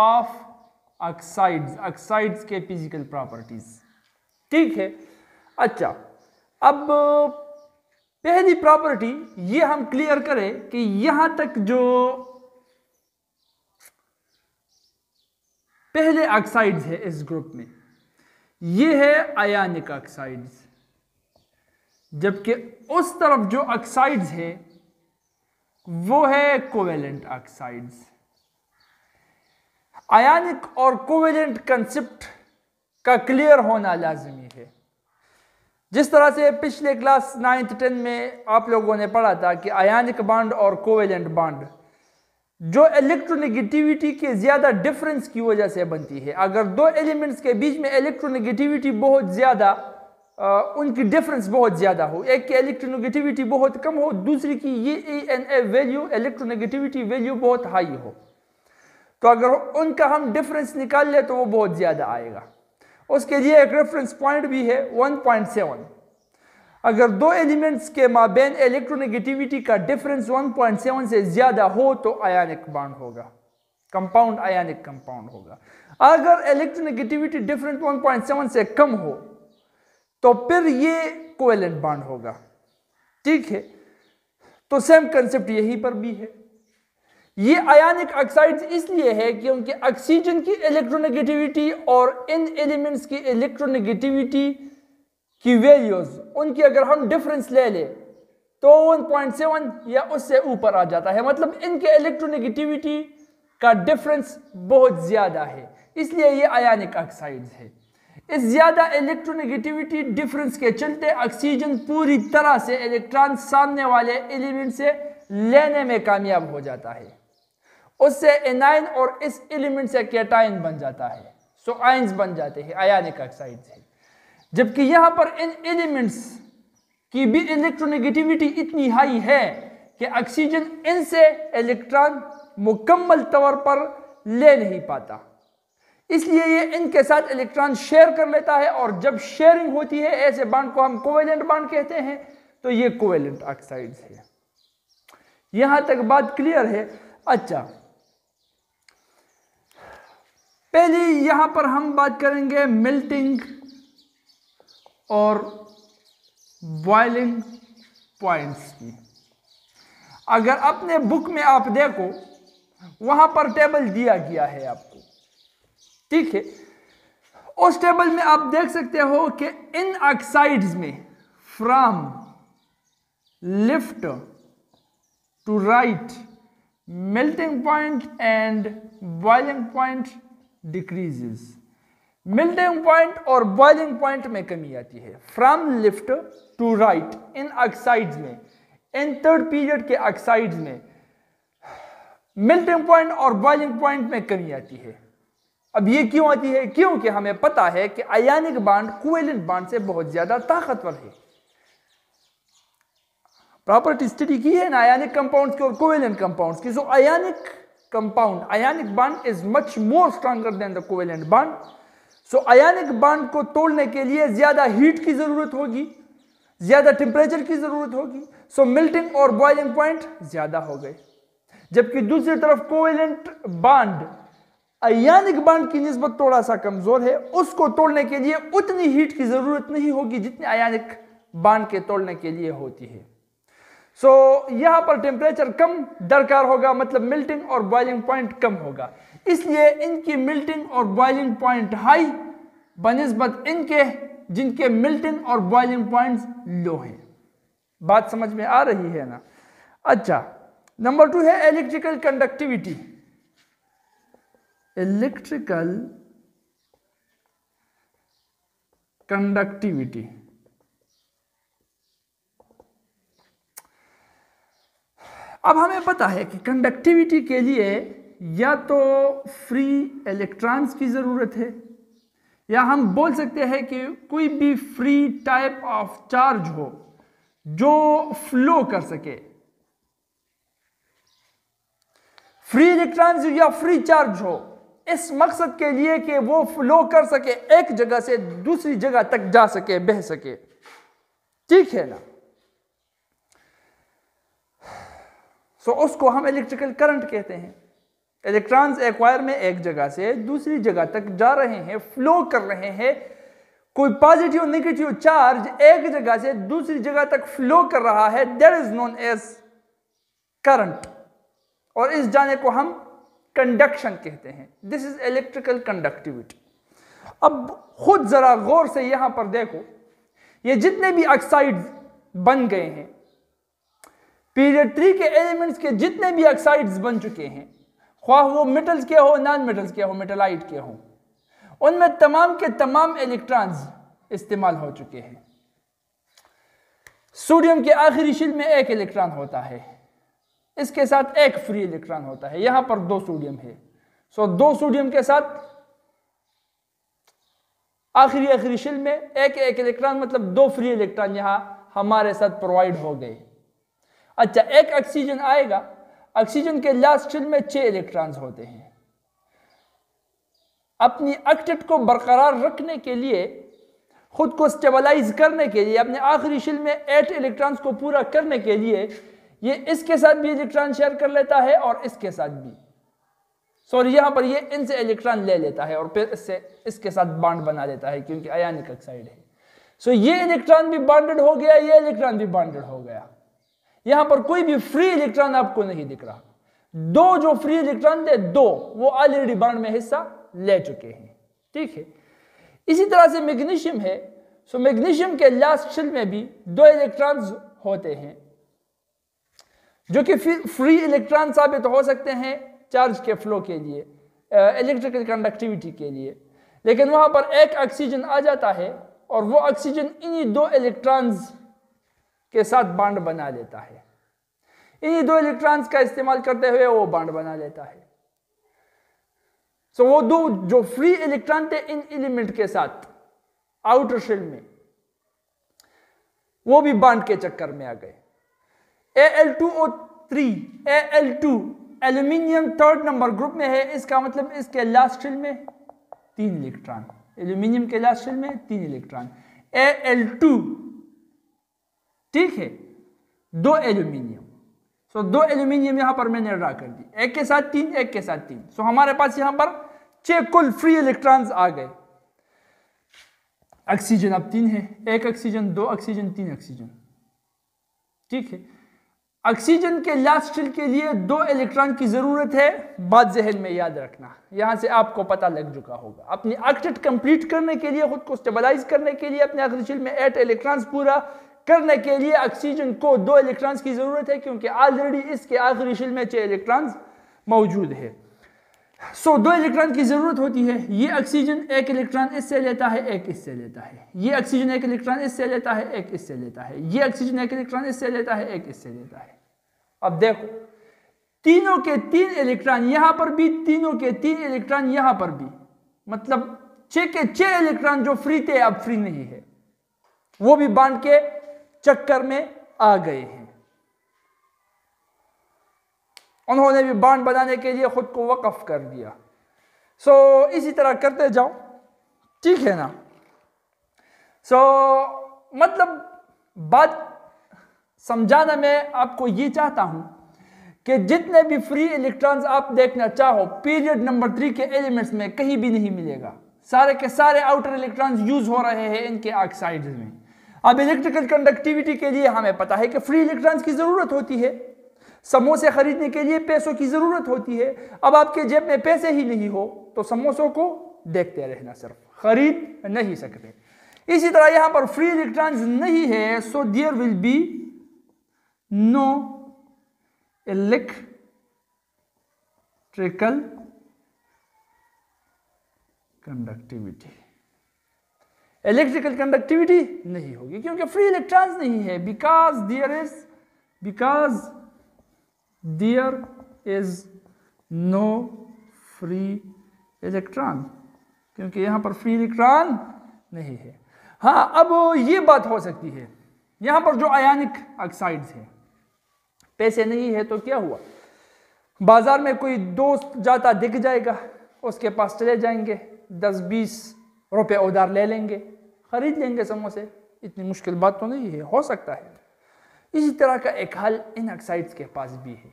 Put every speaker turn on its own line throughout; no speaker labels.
Of oxides oxides के physical properties ठीक है अच्छा अब पहली प्रॉपर्टी ये हम क्लियर करें कि यहां तक जो पहले ऑक्साइड्स है इस ग्रुप में ये है आयानिक ऑक्साइड्स जबकि उस तरफ जो ऑक्साइड्स है वो है कोवेलेंट ऑक्साइड्स आयानिक और कोवेलेंट कंसेप्ट का क्लियर होना लाजमी है जिस तरह से पिछले क्लास नाइन्थ टेन में आप लोगों ने पढ़ा था कि आयानिक बांड और कोवेलेंट बांड जो इलेक्ट्रोनेगेटिविटी के ज़्यादा डिफरेंस की वजह से बनती है अगर दो एलिमेंट्स के बीच में इलेक्ट्रोनेगेटिविटी बहुत ज़्यादा उनकी डिफरेंस बहुत ज़्यादा हो एक की इलेक्ट्रोनेगेटिविटी बहुत कम हो दूसरी की ये A N A value electronegativity value बहुत हाई हो तो अगर उनका हम डिफरेंस निकाल ले तो वो बहुत ज़्यादा आएगा उसके लिए एक रेफरेंस पॉइंट भी है 1.7 अगर दो एलिमेंट्स के माबेन इलेक्ट्रोनेगेटिविटी का डिफरेंस 1.7 से ज़्यादा हो तो आयानिक बॉन्ड होगा कंपाउंड आयानिक कंपाउंड होगा अगर इलेक्ट्रोनेगेटिविटी डिफरेंस 1.7 से कम हो तो फिर ये कोवेलेंट बॉन्ड होगा ठीक है तो सेम कंसेप्ट यहीं पर भी है ये आयनिक ऑक्साइड इसलिए है कि उनके ऑक्सीजन की इलेक्ट्रोनेगेटिविटी और इन एलिमेंट्स की इलेक्ट्रोनेगेटिविटी की वैल्यूज उनकी अगर हम डिफरेंस ले लें तो 1.7 या उससे ऊपर आ जाता है मतलब इनके इलेक्ट्रोनेगेटिविटी का डिफरेंस बहुत ज़्यादा है इसलिए ये आयनिक ऑक्साइड्स है इस ज़्यादा इलेक्ट्रोनेगेटिविटी डिफरेंस के चलते ऑक्सीजन पूरी तरह से इलेक्ट्रॉन सामने वाले एलिमेंट से लेने में कामयाब हो जाता है उससे एनाइन और इस एलिमेंट से कैटाइन बन जाता है सो so, आइंस बन जाते हैं आयानिक ऑक्साइड से जबकि यहाँ पर इन एलिमेंट्स की भी इलेक्ट्रोनेगेटिविटी इतनी हाई है कि ऑक्सीजन इनसे इलेक्ट्रॉन मुकम्मल तौर पर ले नहीं पाता इसलिए ये इनके साथ इलेक्ट्रॉन शेयर कर लेता है और जब शेयरिंग होती है ऐसे बांड को हम कोवेलेंट बांड कहते हैं तो ये कोवेलेंट ऑक्साइड्स है यहां तक बात क्लियर है अच्छा पहली यहां पर हम बात करेंगे मिल्टिंग और बॉइलिंग पॉइंट्स की अगर अपने बुक में आप देखो वहां पर टेबल दिया गया है आपको ठीक है उस टेबल में आप देख सकते हो कि इन ऑक्साइड्स में from left to right melting point and boiling point decreases melting point और बॉइलिंग पॉइंट में कमी आती है फ्रॉम लेफ्ट टू राइट इन ऑक्साइड्स में इन थर्ड पीरियड के ऑक्साइड्स में मिल्टिंग पॉइंट और बॉइलिंग पॉइंट में कमी आती है अब ये क्यों आती है क्योंकि हमें पता है कि आयानिक बांड कुएलिन बांड से बहुत ज्यादा ताकतवर है प्रॉपर्टी स्टडी की है ना आयानिक कंपाउंड्स की और कोवेलेंट कंपाउंड्स की जो ionic compound ionic bond is much more stronger than the covalent bond. So ionic bond को तोड़ने के लिए ज्यादा हीट की जरूरत होगी ज्यादा टेम्परेचर की जरूरत होगी सो मिल्टिंग और बॉइलिंग पॉइंट ज्यादा हो गए जबकि दूसरी तरफ कोवेलेंट बांड अयानिक बांड की नस्बत थोड़ा सा कमजोर है उसको तोड़ने के लिए उतनी हीट की जरूरत नहीं होगी जितनी अयानिक बांड के तोड़ने के लिए होती है सो so, यहाँ पर टेम्परेचर कम दरकार होगा मतलब मिल्टिंग और बॉइलिंग पॉइंट कम होगा इसलिए इनकी मिल्टिंग और बॉइलिंग पॉइंट हाई बनस्बत इनके जिनके मिल्टिंग और बॉइलिंग पॉइंट्स लो हैं बात समझ में आ रही है ना अच्छा नंबर टू है इलेक्ट्रिकल कंडक्टिविटी इलेक्ट्रिकल कंडक्टिविटी अब हमें पता है कि कंडक्टिविटी के लिए या तो फ्री इलेक्ट्रॉन्स की ज़रूरत है या हम बोल सकते हैं कि कोई भी फ्री टाइप ऑफ चार्ज हो जो फ्लो कर सके फ्री इलेक्ट्रॉन्स या फ्री चार्ज हो इस मकसद के लिए कि वो फ्लो कर सके एक जगह से दूसरी जगह तक जा सके बह सके ठीक है ना सो so, उसको हम इलेक्ट्रिकल करंट कहते हैं इलेक्ट्रॉन्स एक वायर में एक जगह से दूसरी जगह तक जा रहे हैं फ्लो कर रहे हैं कोई पॉजिटिव नेगेटिव चार्ज एक जगह से दूसरी जगह तक फ्लो कर रहा है there is known as current और इस जाने को हम कंडक्शन कहते हैं दिस इज इलेक्ट्रिकल कंडक्टिविटी अब खुद जरा गौर से यहां पर देखो ये जितने भी ऑक्साइड बन गए हैं पीरियड थ्री के एलिमेंट्स के जितने भी ऑक्साइड्स बन चुके हैं ख्वाह वो मेटल्स के हो नॉन मेटल्स के हो मेटलाइट के हो उनमें तमाम के तमाम इलेक्ट्रॉन्स इस्तेमाल हो चुके हैं सोडियम के आखिरी शिल में एक इलेक्ट्रॉन होता है इसके साथ एक फ्री इलेक्ट्रॉन होता है यहां पर दो सोडियम है सो दो सोडियम के साथ आखिरी आखिरी शिल में एक एक इलेक्ट्रॉन मतलब दो फ्री इलेक्ट्रॉन यहां हमारे साथ प्रोवाइड हो गए अच्छा एक ऑक्सीजन आएगा ऑक्सीजन के लास्ट शेल में छह इलेक्ट्रॉन्स होते हैं अपनी अक्टेट को बरकरार रखने के लिए खुद को स्टेबलाइज करने के लिए अपने आखिरी शिल में एट इलेक्ट्रॉन्स को पूरा करने के लिए ये इसके साथ भी इलेक्ट्रॉन शेयर कर लेता है और इसके साथ भी सॉरी यहां पर ये इनसे इलेक्ट्रॉन ले लेता है और फिर इससे इसके साथ बाड बना लेता है क्योंकि आयानिक ऑक्साइड है सो ये इलेक्ट्रॉन भी बॉन्डेड हो गया ये इलेक्ट्रॉन भी बॉन्डेड हो गया यहां पर कोई भी फ्री इलेक्ट्रॉन आपको नहीं दिख रहा दो जो फ्री इलेक्ट्रॉन थे दो वो ऑलरेडी बाड में हिस्सा ले चुके हैं ठीक है इसी तरह से मैग्नीशियम है सो मैग्नीशियम के लास्ट शेल में भी दो इलेक्ट्रॉन्स होते हैं जो कि फ्री इलेक्ट्रॉन साबित हो सकते हैं चार्ज के फ्लो के लिए इलेक्ट्रिकल कंडक्टिविटी के लिए लेकिन वहां पर एक ऑक्सीजन आ जाता है और वो ऑक्सीजन इन्हीं दो इलेक्ट्रॉन्स के साथ बांड बना लेता है इन्हीं दो इलेक्ट्रॉन्स का इस्तेमाल करते हुए वो बांड बना लेता है सो वो दो जो फ्री इलेक्ट्रॉन थे इन एलिमेंट के साथ आउटर शेल में वो भी बांड के चक्कर में आ गए A L two O three L two aluminium third number group में है इसका मतलब इसके लास्ट शेल में तीन इलेक्ट्रॉन एल्यूमिनियम के लास्ट शेल में तीन इलेक्ट्रॉन ए एल टू ठीक है दो एल्यूमिनियम सो दो एल्यूमिनियम यहां पर मैंने ड्रा कर दी एक के साथ तीन एक के साथ तीन सो हमारे पास यहां पर छह कुल फ्री इलेक्ट्रॉन्स आ गए ऑक्सीजन अब तीन है एक ऑक्सीजन दो ऑक्सीजन तीन ऑक्सीजन ठीक है ऑक्सीजन के लास्ट के लिए दो इलेक्ट्रॉन की ज़रूरत है बात जहन में याद रखना यहां से आपको पता लग चुका होगा अपनी ऑक्टेट कंप्लीट करने के लिए खुद को स्टेबलाइज करने के लिए अपने आखिरी में एट इलेक्ट्रॉन्स पूरा करने के लिए ऑक्सीजन को दो इलेक्ट्रॉन्स की ज़रूरत है क्योंकि ऑलरेडी इसके आखिरी शिल में छह इलेक्ट्रॉन्स मौजूद है सो so, दो इलेक्ट्रॉन की ज़रूरत होती है ये ऑक्सीजन एक इलेक्ट्रॉन इससे लेता है एक इससे लेता है ये ऑक्सीजन एक इलेक्ट्रॉन इससे लेता है एक इससे लेता है ये ऑक्सीजन एक इलेक्ट्रॉन इससे लेता है एक इससे लेता है अब देखो तीनों के तीन इलेक्ट्रॉन यहां पर भी तीनों के तीन इलेक्ट्रॉन यहां पर भी मतलब छे के छः इलेक्ट्रॉन जो फ्री थे अब फ्री नहीं है वो भी बांध के चक्कर में आ गए हैं उन्होंने भी बांध बनाने के लिए ख़ुद को वक्फ कर दिया सो so, इसी तरह करते जाओ ठीक है ना सो so, मतलब बात समझाना मैं आपको ये चाहता हूं कि जितने भी फ्री इलेक्ट्रॉन्स आप देखना चाहो पीरियड नंबर थ्री के एलिमेंट्स में कहीं भी नहीं मिलेगा सारे के सारे आउटर इलेक्ट्रॉन्स यूज़ हो रहे हैं इनके ऑक्साइड में अब इलेक्ट्रिकल कंडक्टिविटी के लिए हमें पता है कि फ्री इलेक्ट्रॉन्स की ज़रूरत होती है समोसे खरीदने के लिए पैसों की ज़रूरत होती है अब आपके जेब में पैसे ही नहीं हो तो समोसों को देखते रहना सिर्फ खरीद नहीं सकते इसी तरह यहां पर फ्री इलेक्ट्रॉन्स नहीं है so there will be no electrical conductivity electrical conductivity नहीं होगी क्योंकि फ्री इलेक्ट्रॉन्स नहीं है because there is because there is no free electron क्योंकि यहाँ पर फ्री इलेक्ट्रॉन नहीं है हाँ अब ये बात हो सकती है यहाँ पर जो आयानिक ऑक्साइड्स हैं पैसे नहीं है तो क्या हुआ बाज़ार में कोई दोस्त जाता दिख जाएगा उसके पास चले जाएंगे दस बीस रुपये उधार ले लेंगे खरीद लेंगे समोसे इतनी मुश्किल बात तो नहीं है हो सकता है इसी तरह का एक हल इन ऑक्साइड्स के पास भी है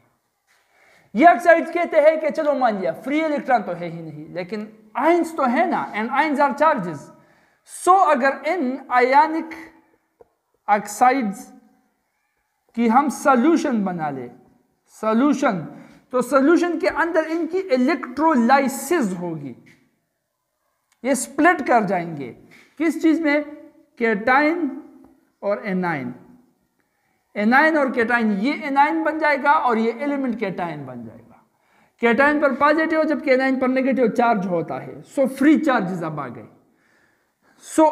ये ऑक्साइड्स कहते हैं कि चलो मान लिया फ्री इलेक्ट्रॉन तो है ही नहीं लेकिन आइंस तो है ना एंड आइंस आर चार्जेस सो अगर इन आयानिक ऑक्साइड्स की हम सॉल्यूशन बना ले सॉल्यूशन तो सॉल्यूशन के अंदर इनकी इलेक्ट्रोलाइसिस होगी ये स्प्लिट कर जाएंगे किस चीज़ में केटाइन और एनाइन एनाइन और केटाइन ये एनाइन बन जाएगा और ये एलिमेंट केटाइन बन जाएगा केटाइन पर पॉजिटिव जब एनाइन पर नेगेटिव चार्ज होता है सो फ्री चार्जेस अब आ गए सो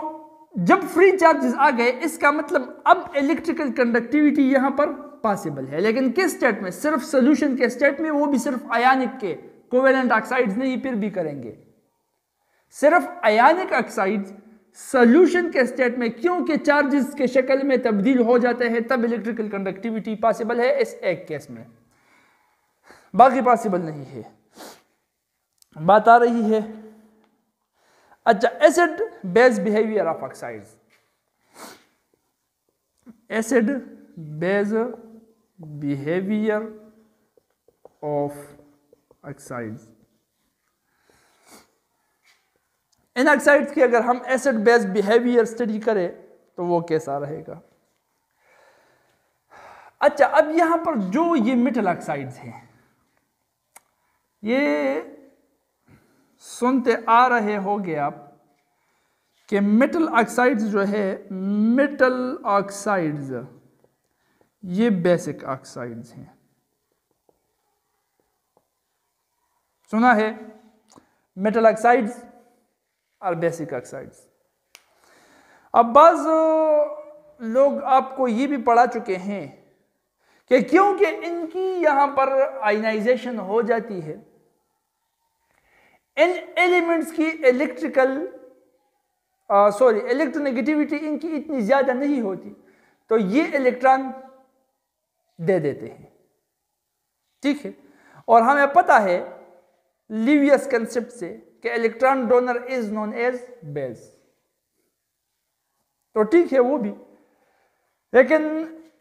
जब फ्री चार्जेस आ गए इसका मतलब अब इलेक्ट्रिकल कंडक्टिविटी यहां पर पॉसिबल है लेकिन किस स्टेट में सिर्फ सोल्यूशन के स्टेट में वो भी सिर्फ अयानिक के कोवेलेंट ऑक्साइड्स नहीं फिर भी करेंगे सिर्फ अयानिक ऑक्साइड्स सोल्यूशन के स्टेट में क्योंकि चार्जेस के शक्ल में तब्दील हो जाते हैं तब इलेक्ट्रिकल कंडक्टिविटी पॉसिबल है इस एक केस में बाकी पॉसिबल नहीं है बात आ रही है अच्छा acid base behaviour of oxides acid base behaviour of oxides oxides की अगर हम एसिड बेस्ड बिहेवियर स्टडी करें तो वो कैसा रहेगा अच्छा अब यहां पर जो ये मिटल ऑक्साइड्स हैं ये सुनते आ रहे होंगे आप कि मिटल ऑक्साइड्स जो है मिटल ऑक्साइड्स ये बेसिक ऑक्साइड्स हैं सुना है मेटल ऑक्साइड्स और बेसिक ऑक्साइड्स अब बाज लोग आपको ये भी पढ़ा चुके हैं कि क्योंकि इनकी यहां पर आयनाइजेशन हो जाती है इन एलिमेंट्स की इलेक्ट्रिकल सॉरी इलेक्ट्रोनेगेटिविटी इनकी इतनी ज़्यादा नहीं होती तो ये इलेक्ट्रॉन दे देते हैं ठीक है और हमें पता है लिवियस कंसेप्ट से कि electron donor is known as base तो ठीक है वो भी लेकिन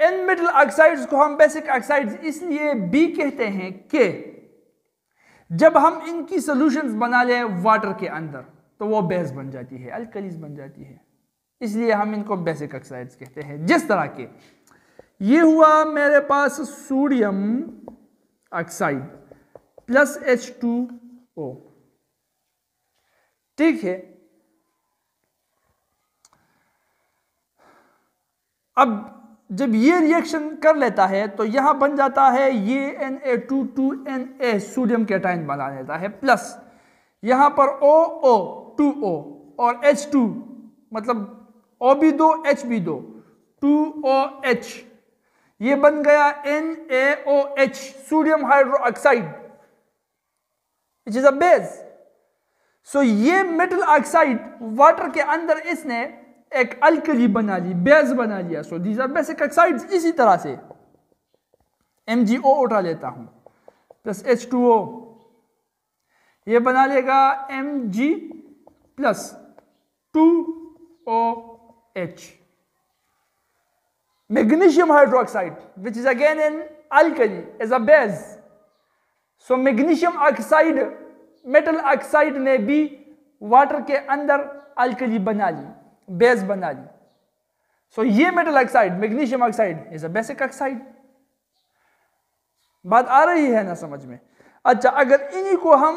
इन मिडिल ऑक्साइड्स को हम बेसिक ऑक्साइड्स इसलिए बी कहते हैं कि जब हम इनकी सॉल्यूशंस बना लें वाटर के अंदर तो वो बेस बन जाती है अल्कलीज बन जाती है इसलिए हम इनको बेसिक ऑक्साइड्स कहते हैं जिस तरह के ये हुआ मेरे पास sodium oxide plus H two O ठीक है अब जब ये रिएक्शन कर लेता है तो यहां बन जाता है ये N A two two N A sodium cation बना लेता है प्लस यहां पर ओ ओ टू ओ और एच टू मतलब ओ भी दो एच भी दो टू ओ एच ये बन गया N A O H sodium hydroxide it is a base so ये मेटल ऑक्साइड वाटर के अंदर इसने एक अल्कली बना ली बेस बना लिया so these are basic oxide इसी तरह से एम जी ओ उठा लेता हूं प्लस एच टू ओ ये बना लेगा M G plus two O H hydro oxide which is again an alkali as a base so magnesium oxide metal oxide ने भी वाटर के अंदर अल्कली बना ली बेस बना ली सो so, ये metal oxide magnesium oxide is a basic oxide बात आ रही है ना समझ में अच्छा अगर इन्हीं को हम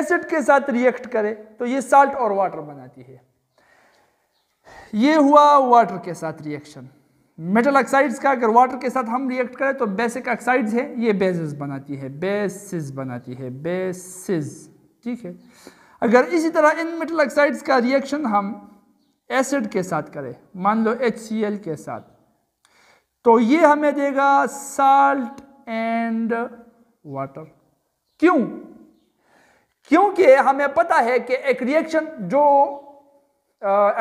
एसिड के साथ रिएक्ट करें तो ये साल्ट और वाटर बनाती है ये हुआ वाटर के साथ रिएक्शन मेटल ऑक्साइड्स का अगर वाटर के साथ हम रिएक्ट करें तो बेसिक ऑक्साइड्स है ये बेसिस बनाती है बेसिस बनाती है बेसिस ठीक है अगर इसी तरह इन मेटल ऑक्साइड्स का रिएक्शन हम एसिड के साथ करें मान लो एच के साथ तो ये हमें देगा साल्ट एंड वाटर क्यों क्योंकि हमें पता है कि एक रिएक्शन जो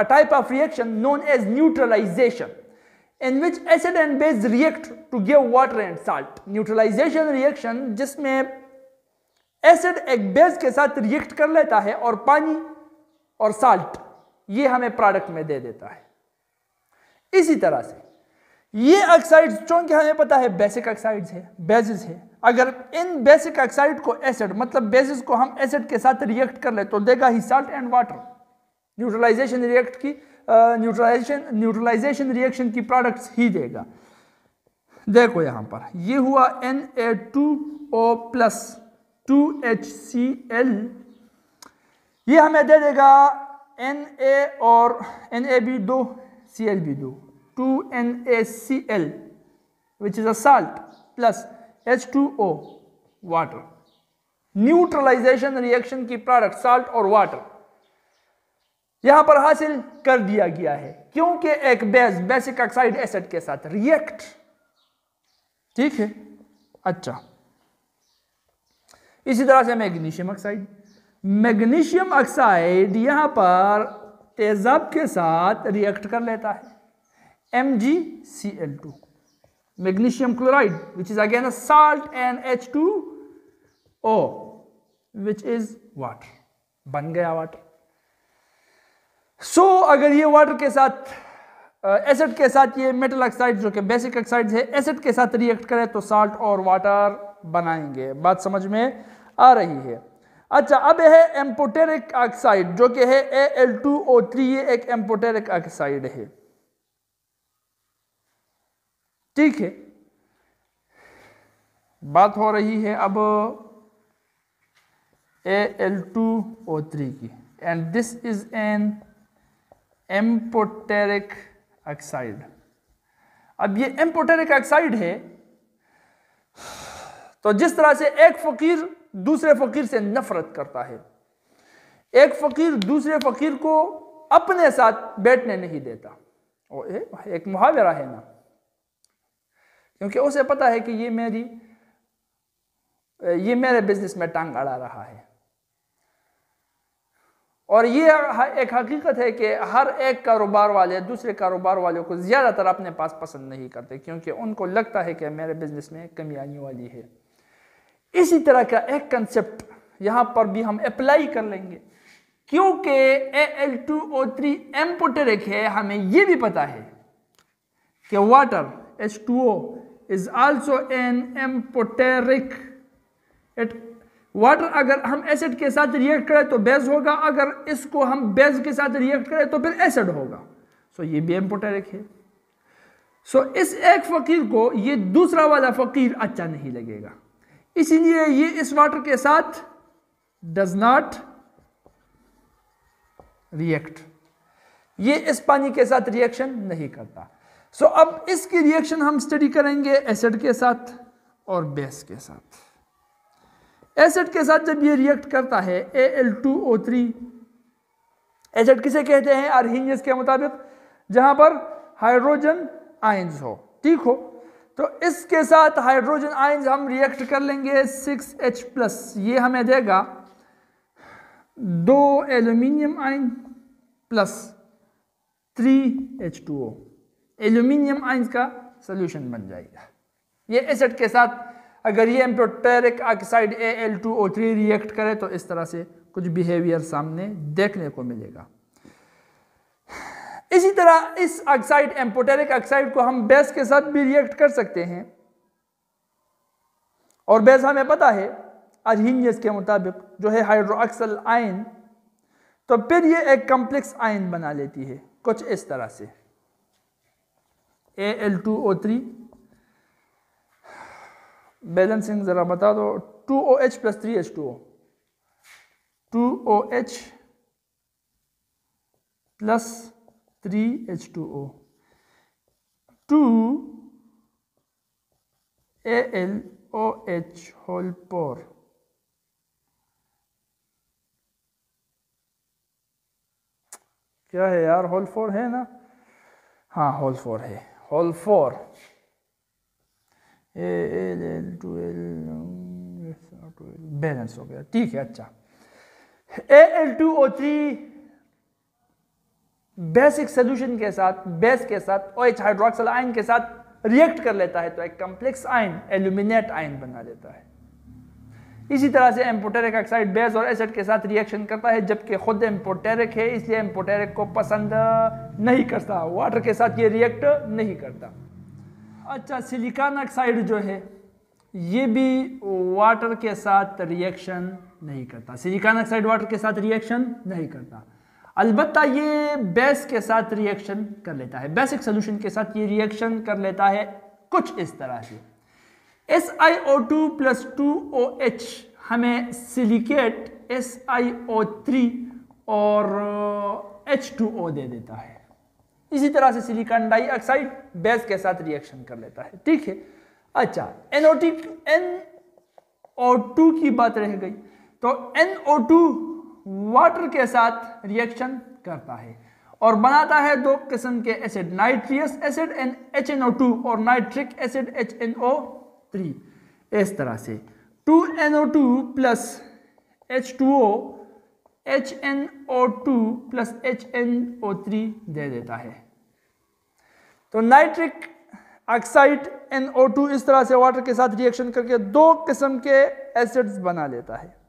type of reaction known as neutralisation in which acid and base react to give water and salt neutralisation reaction जिसमें एसिड एक बेस के साथ रिएक्ट कर लेता है और पानी और साल्ट ये हमें प्रोडक्ट में दे देता है इसी तरह से ये ऑक्साइड्स चूंकि हमें पता है बेसिक ऑक्साइड्स है बेसिस है अगर इन बेसिक ऑक्साइड को एसिड मतलब बेसिस को हम एसिड के साथ रिएक्ट कर ले तो देगा ही salt and water neutralisation react की न्यूट्रलाइजेशन न्यूट्रलाइजेशन रिएक्शन की प्रोडक्ट्स ही देगा देखो यहाँ पर ये हुआ N A two O plus two H C L ये हमें दे देगा एन ए और एन ए बी दो सी एल बी दो two N A C L which is a salt plus H two O water neutralisation reaction की product salt और water यहां पर हासिल कर दिया गया है क्योंकि एक बेस बेसिक ऑक्साइड एसिड के साथ रिएक्ट ठीक है अच्छा इसी तरह से मैग्नीशियम ऑक्साइड मैग्नीशियम ऑक्साइड यहां पर तेजाब के साथ रिएक्ट कर लेता है two magnesium chloride which is again salt and H two O which is water बन गया वाटर सो so, अगर ये वाटर के साथ एसिड के साथ ये मेटल ऑक्साइड जो कि बेसिक ऑक्साइड है एसिड के साथ रिएक्ट करे तो साल्ट और वाटर बनाएंगे बात समझ में आ रही है अच्छा अब है एम्पोटेरिक ऑक्साइड जो कि है A L two O three ये एक एम्पोटेरिक ऑक्साइड है ठीक है बात हो रही है अब A L two O three की and this is an amphoteric oxide अब ये एम्पोटेरिक ऑक्साइड है तो जिस तरह से एक फकीर दूसरे फकीर से नफरत करता है एक फकीर दूसरे फकीर को अपने साथ बैठने नहीं देता और एक मुहावरा है ना क्योंकि उसे पता है कि ये मेरी ये मेरे बिजनेस में टांग अड़ा रहा है और ये एक हकीकत है कि हर एक कारोबार वाले दूसरे कारोबार वाले को ज़्यादातर अपने पास पसंद नहीं करते क्योंकि उनको लगता है कि मेरे बिजनेस में कमी आने वाली है इसी तरह का एक कंसेप्ट यहाँ पर भी हम अप्लाई कर लेंगे क्योंकि A L two O three amphoteric है हमें ये भी पता है कि water H two O is also an amphoteric it water अगर हम एसिड के साथ रिएक्ट करें तो बेस होगा अगर इसको हम बेस के साथ रिएक्ट करें तो फिर एसिड होगा सो ये भी इंपोर्टेंट है सो इस एक फ़कीर को ये दूसरा वाला फ़कीर अच्छा नहीं लगेगा इसीलिए ये इस वाटर के साथ डज नॉट रिएक्ट ये इस पानी के साथ रिएक्शन नहीं करता सो so, अब इसकी रिएक्शन हम स्टडी करेंगे एसिड के साथ और बेस के साथ एसिड के साथ जब ये रिएक्ट करता है A L two O three acid किसे कहते हैं अरहिंजस के मुताबिक जहां पर हाइड्रोजन आयंस हो ठीक हो तो इसके साथ हाइड्रोजन आयंस हम रिएक्ट कर लेंगे सिक्स एच प्लस ये हमें देगा दो aluminium ion plus three H two O aluminium ions का सोल्यूशन बन जाएगा ये एसिड के साथ अगर ये amphoteric oxide A L two O three react करे तो इस तरह से कुछ बिहेवियर सामने देखने को मिलेगा इसी तरह इस ऑक्साइड एम्पोटेरिक ऑक्साइड को हम बेस के साथ भी रिएक्ट कर सकते हैं और बेस हमें पता है अरहीनियस के मुताबिक जो है हाइड्रोक्सल आयन तो फिर ये एक कॉम्प्लेक्स आयन बना लेती है कुछ इस तरह से A L two O three balancing ज़रा बता दो two O H plus three H two O two O H plus three H two O two A L O H whole four क्या है यार होल फोर है ना हाँ whole four है whole four L L two L balance हो गया ठीक है अच्छा A L two O three basic solution के साथ बेस के साथ ओ एच हाइड्रोक्सल आयन के साथ रिएक्ट कर लेता है तो एक कॉम्प्लेक्स आयन एल्यूमिनेट आयन बना लेता है इसी तरह से एम्पोटेरिक ऑक्साइड बेस और एसिड के साथ रिएक्शन करता है जबकि खुद एम्पोटेरिक है इसलिए एम्पोटेरिक को पसंद नहीं करता वाटर के साथ ये रिएक्ट नहीं करता अच्छा सिलिकॉन ऑक्साइड जो है ये भी वाटर के साथ रिएक्शन नहीं करता सिलिकॉन ऑक्साइड वाटर के साथ रिएक्शन नहीं करता अलबत् ये बेस के साथ रिएक्शन कर लेता है बेसिक सोल्यूशन के साथ ये रिएक्शन कर लेता है कुछ इस तरह से S I O two plus two O H हमें silicate S I O three और एच टू ओ दे देता है इसी तरह से सिलिकॉन डाइऑक्साइड बेस के साथ रिएक्शन कर लेता है ठीक है अच्छा एनओटिक एन ओ टू की बात रह गई तो एन ओ टू वाटर के साथ रिएक्शन करता है और बनाता है दो किस्म के acid nitrous acid N H N O two और nitric acid H N O three इस तरह से two N O two plus H two O H N O two plus H N O three दे देता है तो nitric oxide N O two इस तरह से वाटर के साथ रिएक्शन करके दो किस्म के एसिड्स बना लेता है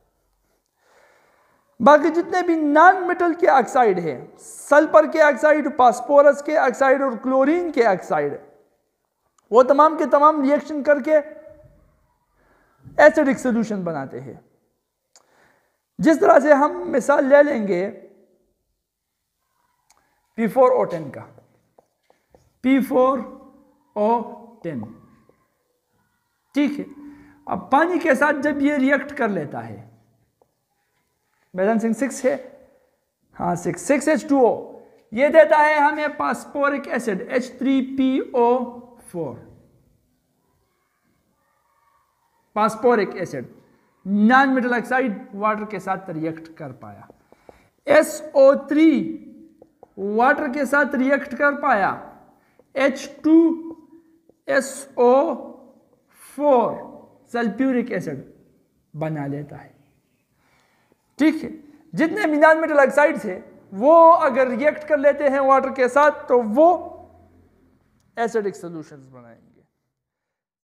बाकी जितने भी नॉन मेटल के ऑक्साइड हैं सल्फर के ऑक्साइड फास्फोरस के ऑक्साइड और क्लोरीन के ऑक्साइड वो तमाम के तमाम रिएक्शन करके एसिडिक सोल्यूशन बनाते हैं जिस तरह से हम मिसाल ले लेंगे पी फोर ओ टेन का पी फोर ओ टेन ठीक है अब पानी के साथ जब ये रिएक्ट कर लेता है सिंह सिक्स है हाँ six six H two O ये देता है हमें phosphoric acid H three P O four phosphoric acid non metal oxide water के साथ रिएक्ट कर पाया SO3 वाटर के साथ रिएक्ट कर पाया H2SO4 सल्फ्यूरिक एसिड बना लेता है ठीक है जितने भी नॉन मेटल ऑक्साइड थे वो अगर रिएक्ट कर लेते हैं वाटर के साथ तो वो एसिडिक सोल्यूशन बनाएंगे